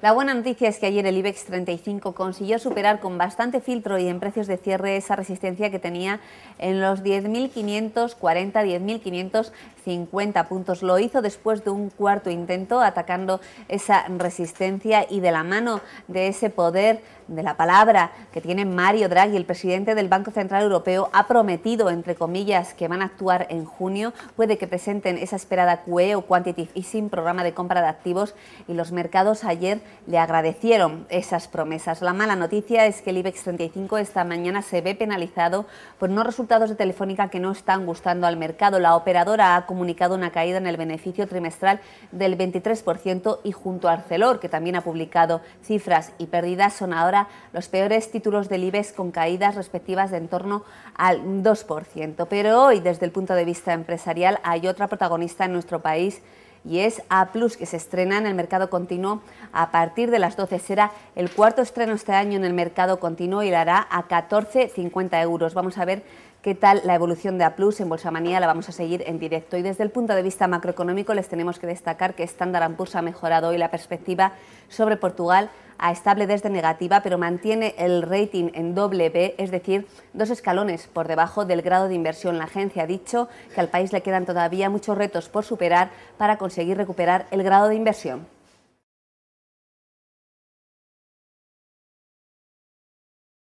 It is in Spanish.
La buena noticia es que ayer el IBEX 35 consiguió superar con bastante filtro y en precios de cierre esa resistencia que tenía en los 10.540, 10.550 puntos. Lo hizo después de un cuarto intento atacando esa resistencia y de la mano de ese poder de la palabra que tiene Mario Draghi, el presidente del Banco Central Europeo, ha prometido, entre comillas, que van a actuar en junio. Puede que presenten esa esperada QE o Quantitative Easing, programa de compra de activos, y los mercados ayer le agradecieron esas promesas. La mala noticia es que el IBEX 35 esta mañana se ve penalizado por unos resultados de Telefónica que no están gustando al mercado. La operadora ha comunicado una caída en el beneficio trimestral del 23% y junto a Arcelor, que también ha publicado cifras y pérdidas, son ahora los peores títulos del IBEX con caídas respectivas de en torno al 2%. Pero hoy, desde el punto de vista empresarial, hay otra protagonista en nuestro país y es A Plus, que se estrena en el mercado continuo a partir de las 12. Será el cuarto estreno este año en el mercado continuo y la hará a 14,50 euros. Vamos a ver qué tal la evolución de A Plus en Manía, la vamos a seguir en directo. Y desde el punto de vista macroeconómico les tenemos que destacar que Standard Poor's ha mejorado hoy la perspectiva sobre Portugal a estable desde negativa, pero mantiene el rating en doble B, es decir, dos escalones por debajo del grado de inversión. La agencia ha dicho que al país le quedan todavía muchos retos por superar para conseguir recuperar el grado de inversión.